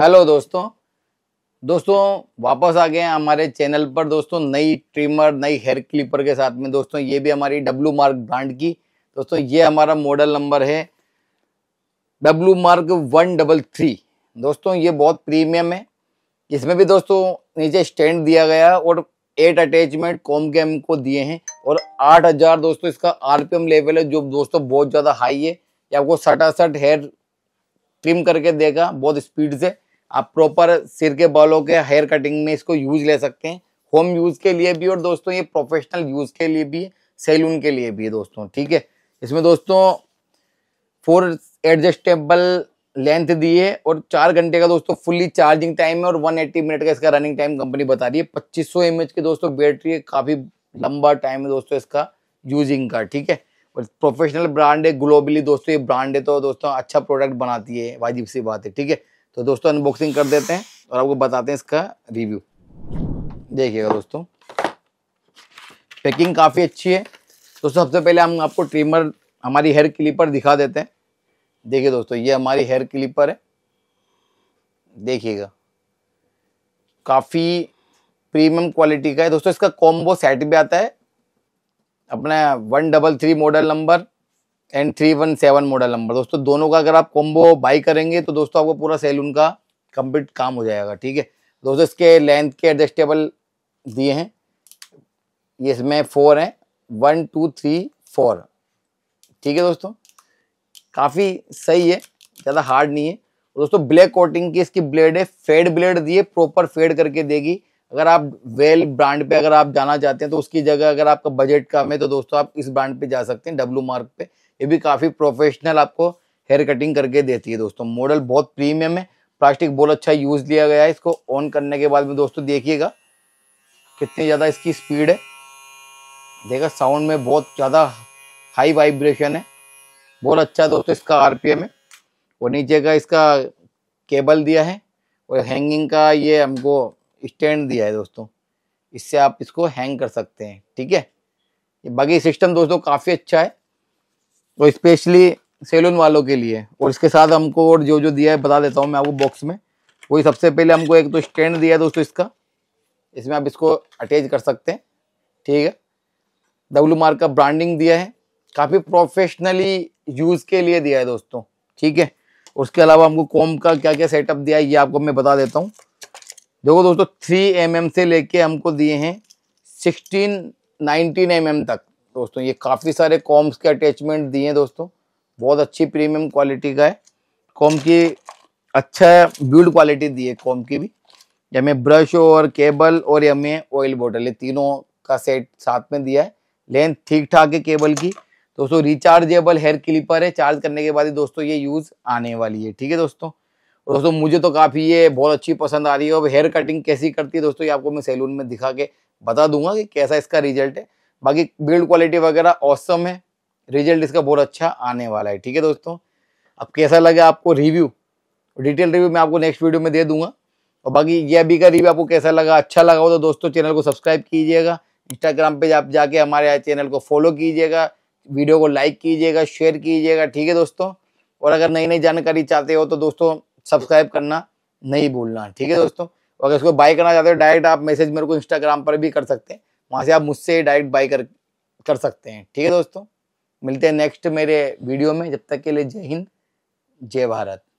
hello दोस्तों दोस्तों वापस आ गए हैं हमारे चैनल पर दोस्तों नई ट्रिमर नई हेयर क्लिपर के साथ में दोस्तों ये भी हमारी डब्लू मार्क ब्रांड की दोस्तों ये हमारा मॉडल नंबर है W mark one double three दोस्तों ये बहुत प्रीमियम है इसमें भी दोस्तों नीचे स्टैंड दिया गया और एट अटैचमेंट कॉम के हमको दिए हैं और 8000 दोस्तों इसका आरपीएम लेवल है जो दोस्तों बहुत ज़्यादा हाई है ये आपको सटासट हेयर ट्रिम करके देगा बहुत स्पीड से आप प्रॉपर सिर के बालों के हेयर कटिंग में इसको यूज ले सकते हैं होम यूज़ के लिए भी और दोस्तों ये प्रोफेशनल यूज़ के लिए भी है सैलून के लिए भी है दोस्तों ठीक है इसमें दोस्तों फोर एडजस्टेबल लेंथ दी है और चार घंटे का दोस्तों फुल्ली चार्जिंग टाइम है और 180 मिनट का इसका रनिंग टाइम कंपनी बता रही है 2500 सौ के दोस्तों बैटरी है काफ़ी लंबा टाइम है दोस्तों इसका यूजिंग का ठीक है और प्रोफेशनल ब्रांड है ग्लोबली दोस्तों ये ब्रांड है तो दोस्तों अच्छा प्रोडक्ट बनाती है वाजिब सी बात है ठीक है तो दोस्तों अनबॉक्सिंग कर देते हैं और आपको बताते हैं इसका रिव्यू देखिएगा दोस्तों पैकिंग काफ़ी अच्छी है दोस्तों सबसे पहले हम आपको ट्रिमर हमारी हेयर क्लिपर दिखा देते हैं देखिए दोस्तों ये हमारी हेयर क्लिपर है देखिएगा काफ़ी प्रीमियम क्वालिटी का है दोस्तों इसका कॉम्बो सेट भी आता है अपना one double three model number and three one seven model number दोस्तों दोनों का अगर आप कॉम्बो बाई करेंगे तो दोस्तों आपको पूरा सैलून का कंप्लीट काम हो जाएगा ठीक है दोस्तों इसके लेंथ के एडजस्टेबल दिए हैं ये इसमें फोर हैं वन टू थ्री फोर ठीक है दोस्तों काफ़ी सही है ज़्यादा हार्ड नहीं है दोस्तों ब्लैक कोटिंग की इसकी ब्लेड है फेड ब्लेड दिए प्रॉपर फेड करके देगी अगर आप वेल ब्रांड पे अगर आप जाना चाहते हैं तो उसकी जगह अगर आपका बजट कम है तो दोस्तों आप इस ब्रांड पे जा सकते हैं डब्लू मार्क पे ये भी काफ़ी प्रोफेशनल आपको हेयर कटिंग करके देती है दोस्तों मॉडल बहुत प्रीमियम है प्लास्टिक बहुत अच्छा यूज़ लिया गया है इसको ऑन करने के बाद में दोस्तों देखिएगा कितनी ज़्यादा इसकी स्पीड है देखा साउंड में बहुत ज़्यादा हाई वाइब्रेशन है बहुत अच्छा दोस्तों इसका आर पी एम है और नीचे का इसका केबल दिया है और हैंगिंग का ये हमको स्टैंड दिया है दोस्तों इससे आप इसको हैंग कर सकते हैं ठीक है ये बाकी सिस्टम दोस्तों काफ़ी अच्छा है और स्पेशली सैलून वालों के लिए और इसके साथ हमको और जो जो दिया है बता देता हूँ मैं आपको बॉक्स में वही सबसे पहले हमको एक तो स्टैंड दिया है दोस्तों इसका इसमें आप इसको अटैच कर सकते हैं ठीक है डब्लू मार्क का ब्रांडिंग दिया है काफ़ी प्रोफेशनली यूज़ के लिए दिया है दोस्तों ठीक है उसके अलावा हमको कॉम का क्या क्या सेटअप दिया है ये आपको मैं बता देता हूँ देखो दोस्तों थ्री एम mm से लेके हमको दिए हैं सिक्सटीन नाइनटीन एम mm तक दोस्तों ये काफ़ी सारे कॉम्स के अटैचमेंट दिए हैं दोस्तों बहुत अच्छी प्रीमियम क्वालिटी का है कॉम की अच्छा बिल्ड क्वालिटी दी है कॉम की भी हमें ब्रश और केबल और हमें ऑयल बॉटल ये तीनों का सेट साथ में दिया है लेंथ ठीक ठाक है केबल की दोस्तों रिचार्जेबल हेयर क्लिपर है चार्ज करने के बाद ही दोस्तों ये यूज़ आने वाली है ठीक है दोस्तों दोस्तों मुझे तो काफ़ी ये बहुत अच्छी पसंद आ रही है अब हेयर कटिंग कैसी करती है दोस्तों ये आपको मैं सैलून में दिखा के बता दूंगा कि कैसा इसका रिजल्ट है बाकी बिल्ड क्वालिटी वगैरह औसम है रिजल्ट इसका बहुत अच्छा आने वाला है ठीक है दोस्तों अब कैसा लगा आपको रिव्यू डिटेल रिव्यू मैं आपको नेक्स्ट वीडियो में दे दूंगा और बाकी ये अभी का रिव्यू आपको कैसा लगा अच्छा लगा हो तो दोस्तों चैनल को सब्सक्राइब कीजिएगा इंस्टाग्राम पे आप जाके हमारे चैनल को फॉलो कीजिएगा वीडियो को लाइक कीजिएगा शेयर कीजिएगा ठीक है दोस्तों और अगर नई नई जानकारी चाहते हो तो दोस्तों सब्सक्राइब करना नहीं भूलना ठीक है दोस्तों अगर इसको बाई करना चाहते हो डायरेक्ट आप मैसेज मेरे को इंस्टाग्राम पर भी कर सकते हैं वहाँ से आप मुझसे डायरेक्ट बाई कर कर सकते हैं ठीक है दोस्तों मिलते हैं नेक्स्ट मेरे वीडियो में जब तक के लिए जय हिंद जय भारत